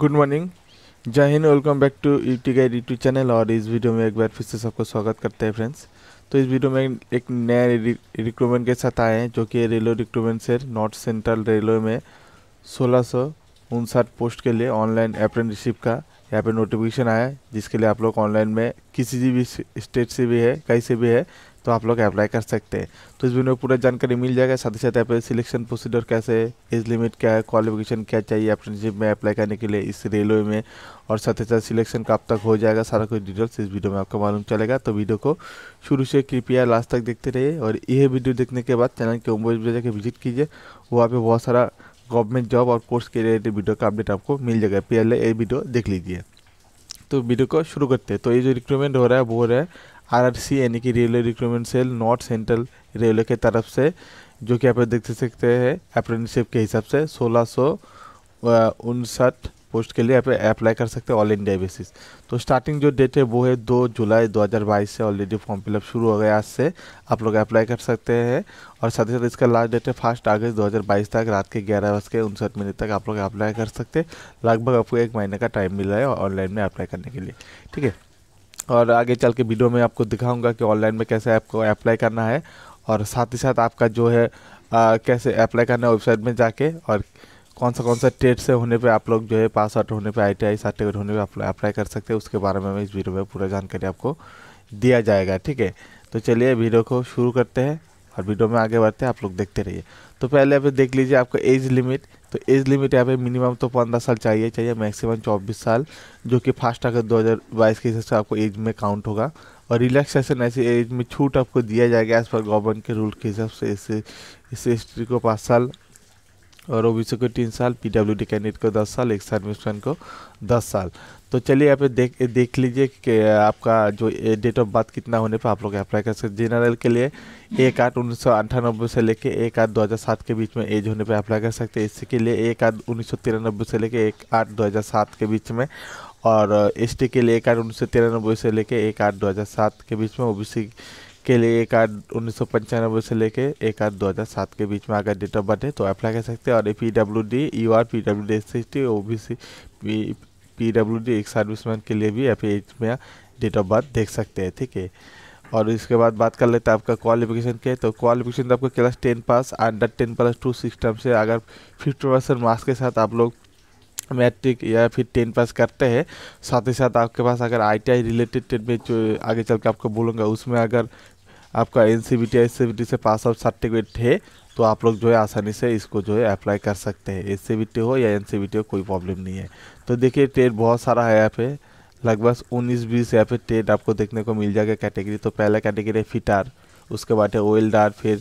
good morning जय हिंद welcome back to UT guide YouTube channel और इस वीडियो में एक बार फिर से सबको स्वागत करते हैं फ्रेंड्स तो इस वीडियो में एक नए रिक्रूटमेंट के साथ आए हैं जो कि रेलवे रिक्रूटमेंट से नॉर्थ सेंट्रल रेलवे में सोलह सौ उनसठ पोस्ट के लिए ऑनलाइन अप्रेंटिसशिप का यहाँ पे नोटिफिकेशन आया है जिसके लिए आप लोग ऑनलाइन में किसी भी स्टेट से भी है कहीं से भी है तो आप लोग अप्लाई कर सकते हैं तो इस वीडियो में पूरा जानकारी मिल जाएगा साथ ही साथ आप सिलेक्शन प्रोसीडर कैसे एज लिमिट क्या है क्वालिफिकेशन क्या चाहिए अप्रेंटिसिप में अप्लाई करने के लिए इस रेलवे में और साथ ही साथ सिलेक्शन कब तक हो जाएगा सारा कुछ डिटेल्स इस वीडियो में आपको मालूम चलेगा तो वीडियो को शुरू से कृपया लास्ट तक देखते रहिए और यह वीडियो देखने के बाद चैनल के उम्र जाकर विजिट कीजिए वहाँ पर बहुत सारा गवर्नमेंट जॉब और कोर्स के रिलेटेड वीडियो का अपडेट आपको मिल जाएगा पहले ये वीडियो देख लीजिए तो वीडियो को शुरू करते हैं तो ये जो रिक्रूटमेंट हो रहा है वो हो रहा है आरआरसी यानी कि railway recruitment cell north central railway के तरफ से जो कि आप देख सकते हैं अप्रेंटिसशिप के हिसाब से सोलह सौ उनसठ पोस्ट के लिए आप अप्लाई कर सकते हैं ऑल इंडिया बेसिस तो स्टार्टिंग जो डेट है वो है दो जुलाई 2022 से ऑलरेडी फॉर्म फिलअप शुरू हो गया आज से आप लोग अप्लाई कर सकते हैं और साथ ही साथ इसका लास्ट डेट है फर्स्ट अगस्त 2022 तक रात के ग्यारह बज के उनसठ मिनट तक आप लोग अप्लाई कर सकते हैं लगभग आपको एक महीने का टाइम मिला है ऑनलाइन में अप्लाई करने के लिए ठीक है और आगे चल के वीडियो में आपको दिखाऊंगा कि ऑनलाइन में कैसे आपको अप्लाई करना है और साथ ही साथ आपका जो है आ, कैसे अप्लाई करना है वेबसाइट में जाके और कौन सा कौन सा टेट से होने पे आप लोग जो है पास आउट होने पे आईटीआई सर्टिफिकेट होने पे अप्लाई कर सकते हैं उसके बारे में इस वीडियो में पूरा जानकारी आपको दिया जाएगा ठीक है तो चलिए वीडियो को शुरू करते हैं और वीडियो में आगे बढ़ते हैं आप लोग देखते रहिए तो पहले आप देख लीजिए आपका एज लिमिट तो एज लिमिट यहाँ पे मिनिमम तो पंद्रह साल चाहिए चाहिए मैक्सिमम चौबीस साल जो कि फास्ट अगर बाईस के हिसाब से आपको एज में काउंट होगा और रिलैक्सेशन ऐसी एज में छूट आपको दिया जाएगा एज पर गवर्नमेंट के रूल के हिसाब से इस हिस्ट्री को पाँच साल और ओ को तीन साल पी कैंडिडेट को दस साल एक सर्विसमैन को दस साल तो चलिए यहाँ पे देख देख लीजिए कि आपका जो डेट ऑफ बर्थ कितना होने पर आप लोग अप्लाई कर सकते जनरल के लिए एक आठ उन्नीस सौ अंठानब्बे से लेके एक आठ दो हज़ार सात के बीच में एज होने पर अप्लाई कर सकते हैं एस के लिए एक आठ उन्नीस सौ तिरानब्बे से लेके एक आठ दो हज़ार सात के बीच में और एस के लिए एक आठ उन्नीस सौ तिरानब्बे से लेके एक आठ दो हज़ार सात के बीच में ओ के लिए एक आठ उन्नीस सौ से लेके एक आठ दो हज़ार सात के बीच में अगर डेट ऑफ बर्थ है तो अप्लाई कर सकते हैं और A P W D U R P W D S S T O B C P W D ex serviceman के लिए भी आप में डेट ऑफ बर्थ देख सकते हैं ठीक है और इसके बाद बात कर लेते हैं आपका क्वालिफिकेशन के तो क्वालिफिकेशन तो आपका class ten pass under ten plus two system से अगर फिफ्टी परसेंट मार्क्स के साथ आप लोग मैट्रिक या फिर टेन पास करते हैं साथ ही साथ आपके पास अगर आईटीआई रिलेटेड टेन में जो आगे चल के आपको बोलूँगा उसमें अगर आपका N C B T S C B T से पास आउट सर्टिफिकेट है तो आप लोग जो है आसानी से इसको जो है अप्लाई कर सकते हैं एस सी बी टी हो या एन सी बी टी हो कोई प्रॉब्लम नहीं है तो देखिए टेट बहुत सारा है यहाँ पे लगभग उन्नीस बीस यहाँ पे टेट आपको देखने को मिल जाएगा कैटेगरी तो पहला कैटेगरी है फिटार उसके बाद है वेल्डर फिर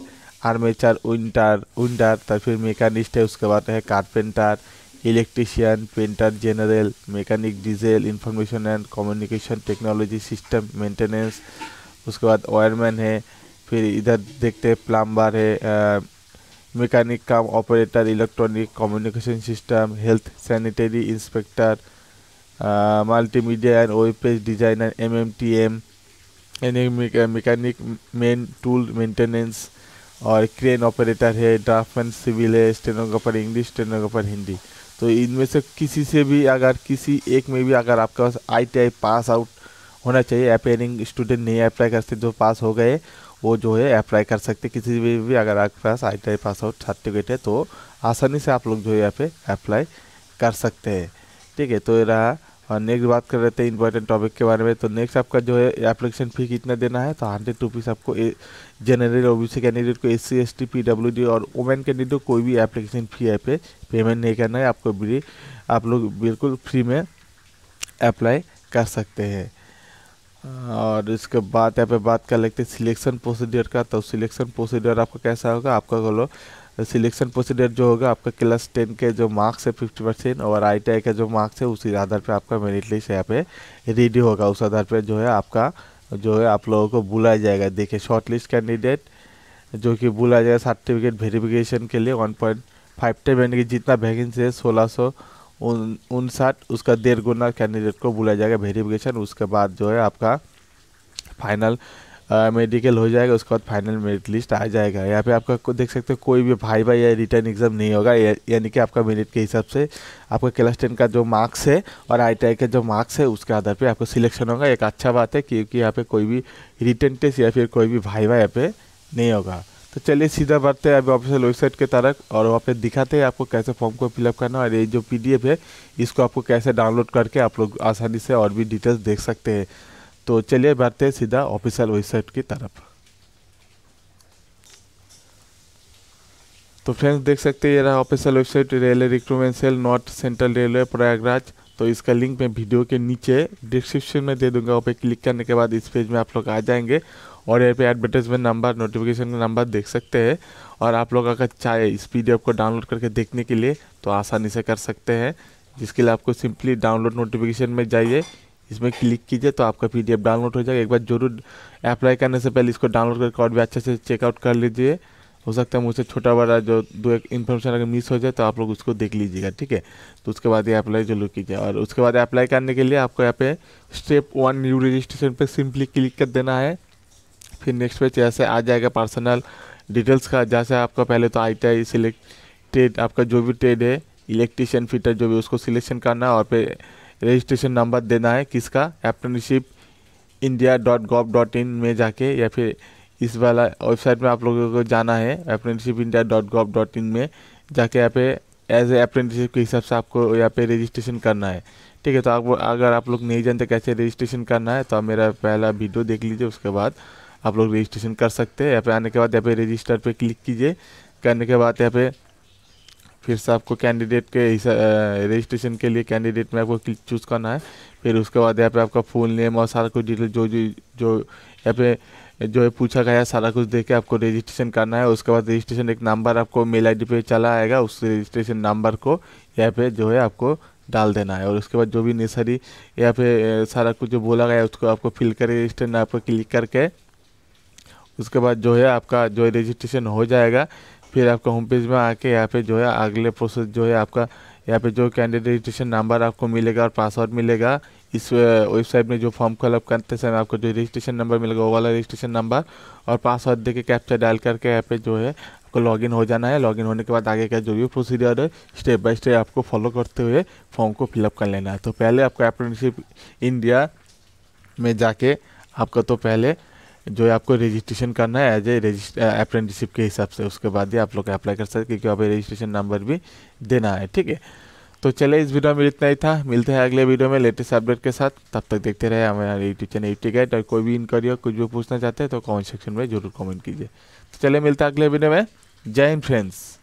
आर्मेचर विंटर विंटर तब फिर मेकानिस्ट है उसके बाद है carpenter electrician painter general mechanic diesel information and communication technology system maintenance उसके बाद वायरमैन है फिर इधर देखते हैं प्लम्बर है mechanic cum operator electronic communication system health sanitary inspector multimedia and web page designer M M T M mechanic main tool maintenance और crane operator है ड्राफ्टमैन सिविल है स्टेनोग्राफर इंग्लिश स्टेनोग्राफर हिंदी तो इनमें से किसी से भी अगर किसी एक में भी अगर आपके पास I T I pass out होना चाहिए अपेयरिंग स्टूडेंट नहीं अप्लाई करते जो पास हो गए वो जो है अप्लाई कर सकते किसी भी, भी अगर आपके पास I T pass out certificate है तो आसानी से आप लोग जो है यहाँ पे अप्लाई कर सकते हैं ठीक है तो ये रहा और नेक्स्ट बात कर रहे थे इंपॉर्टेंट टॉपिक के बारे में तो नेक्स्ट आपका जो है एप्लीकेशन फ़ी कितना देना है तो हंड्रेड रुपीज़ आपको general O B C candidate को S C S T P W D और वुमेन कैंडिडेट को कोई भी एप्लीकेशन फ़ी यहाँ पे पेमेंट नहीं करना है आपको आप लोग बिल्कुल फ्री में अप्लाई कर सकते हैं और इसके बाद यहाँ पे बात कर लेते हैं सिलेक्शन प्रोसीडियर का तो सिलेक्शन प्रोसीडियर आपका कैसा होगा आपका बोलो सिलेक्शन प्रोसीडियर जो होगा आपका क्लास टेन के जो मार्क्स है फिफ्टी परसेंट और आई टी आई का जो मार्क्स है उसी आधार पे आपका मेरिट लिस्ट यहाँ पे रेडी होगा उस आधार पे जो है आपका जो है आप लोगों को बुलाया जाएगा देखिए शॉर्ट लिस्ट कैंडिडेट जो कि बुलाया जाएगा सर्टिफिकेट वेरिफिकेशन के लिए वन पॉइंट फाइव टाइम यानी कि जितना वैकेंसी है सोलह सौ उन उनसाठ उसका डेढ़ गुना कैंडिडेट को बुलाया जाएगा वेरिफिकेशन उसके बाद जो है आपका फाइनल मेडिकल हो जाएगा उसके बाद फाइनल मेरिट लिस्ट आ जाएगा यहाँ पे आपका देख सकते हो कोई भी भाई भाई या रिटर्न एग्जाम नहीं होगा यानी कि आपका मेरिट के हिसाब से आपका क्लास टेन का जो मार्क्स है और आई का जो मार्क्स है उसके आधार पर आपको सिलेक्शन होगा एक अच्छा बात है क्योंकि यहाँ पे कोई भी रिटर्न टेस्ट या फिर कोई भी भाई भाई यहाँ पे नहीं होगा तो चलिए सीधा बढ़ते हैं अभी ऑफिशियल वेबसाइट के तरफ और वहाँ पे दिखाते हैं आपको कैसे फॉर्म को फिलअप करना और ये जो पीडीएफ है इसको आपको कैसे डाउनलोड करके आप लोग आसानी से और भी डिटेल्स देख सकते हैं तो चलिए बढ़ते हैं सीधा ऑफिशियल वेबसाइट की तरफ तो फ्रेंड्स देख सकते हैं ये रहा official website railway recruitment cell north central railway Prayagraj तो इसका लिंक मैं वीडियो के नीचे डिस्क्रिप्शन में दे दूंगा वहाँ पे क्लिक करने के बाद इस पेज में आप लोग आ जाएंगे और यहाँ पे एडवर्टाइजमेंट नंबर नोटिफिकेशन का नंबर देख सकते हैं और आप लोग अगर चाहे इस पी को डाउनलोड करके देखने के लिए तो आसानी से कर सकते हैं जिसके लिए आपको सिंपली डाउनलोड नोटिफिकेशन में जाइए इसमें क्लिक कीजिए तो आपका पी डाउनलोड हो जाएगा एक बार जरूर अप्लाई करने से पहले इसको डाउनलोड करके और भी अच्छे से चेकआउट कर लीजिए हो सकता है मुझसे छोटा बड़ा जो दो एक इन्फॉर्मेशन अगर मिस हो जाए तो आप लोग उसको देख लीजिएगा ठीक है तो उसके बाद ये अप्लाई जरूर कीजिए और उसके बाद अप्लाई करने के लिए आपको यहाँ पे स्टेप वन न्यू रजिस्ट्रेशन पे सिंपली क्लिक कर देना है फिर नेक्स्ट पेज जैसे आ जाएगा पर्सनल डिटेल्स का जैसे आपका पहले तो आई टी सिलेक्ट ट्रेड आपका जो भी ट्रेड है इलेक्ट्रिशियन फिटर जो भी उसको सिलेक्शन करना है और फिर रजिस्ट्रेशन नंबर देना है किसका apprenticeship India dot gov dot in में जाके या फिर इस वाला वेबसाइट में आप लोगों को जाना है apprenticeship India dot gov dot in में जाके यहाँ पे एज ए अप्रेंटिसशिप के हिसाब से आपको यहाँ पे रजिस्ट्रेशन करना है ठीक है तो आप अगर आप लोग नहीं जानते कैसे रजिस्ट्रेशन करना है तो आप मेरा पहला वीडियो देख लीजिए उसके बाद आप लोग रजिस्ट्रेशन कर सकते हैं यहाँ पे आने के बाद यहाँ पे रजिस्टर पे क्लिक कीजिए करने के बाद यहाँ पे फिर से आपको कैंडिडेट के रजिस्ट्रेशन के लिए कैंडिडेट में आपको चूज़ करना है फिर उसके बाद यहाँ पे आपका फुल नेम और सारा कुछ डिटेल जो जो जो यहाँ पे जो है पूछा गया है सारा कुछ देके आपको रजिस्ट्रेशन करना है उसके बाद रजिस्ट्रेशन एक नंबर आपको मेल डी पे चला आएगा उस रजिस्ट्रेशन नंबर को यहाँ पे जो है आपको डाल देना है और उसके बाद जो भी नेसरी यहाँ पे सारा कुछ जो बोला गया है उसको आपको फिल कर रजिस्टर आपको क्लिक करके उसके बाद जो है आपका जो है रजिस्ट्रेशन हो जाएगा फिर आपका होम पेज में आके यहाँ पे जो है अगले प्रोसेस जो है आपका यहाँ पे जो कैंडिडेट रजिस्ट्रेशन नंबर आपको मिलेगा और पासवर्ड मिलेगा इस वेबसाइट में जो फॉर्म फिलअप करते समय आपको जो रजिस्ट्रेशन नंबर मिलेगा वो वाला रजिस्ट्रेशन नंबर और पासवर्ड दे के कैप्चर डाल करके यहाँ पे जो है आपको लॉगिन हो जाना है लॉगिन होने के बाद आगे का जो भी प्रोसीजर है स्टेप बाय स्टेप आपको फॉलो करते हुए फॉर्म को फिलअप कर लेना है तो पहले आपको अप्रेंटिसशिप इंडिया में जाके आपका तो पहले जो आपको रजिस्ट्रेशन करना है एज ए अप्रेंटिसिप के हिसाब से उसके बाद ही आप लोग अप्लाई कर सकते क्योंकि आप रजिस्ट्रेशन नंबर भी देना है ठीक है तो चले इस वीडियो में इतना ही था मिलते हैं अगले वीडियो में लेटेस्ट अपडेट के साथ तब तक देखते रहे हमारे यूट्यूब चैनल यूटी गाइड और कोई भी इनक्वायरी और कुछ भी पूछना चाहते हैं तो कमेंट सेक्शन में जरूर कमेंट कीजिए तो चले मिलते हैं अगले वीडियो में जय हिंद फ्रेंड्स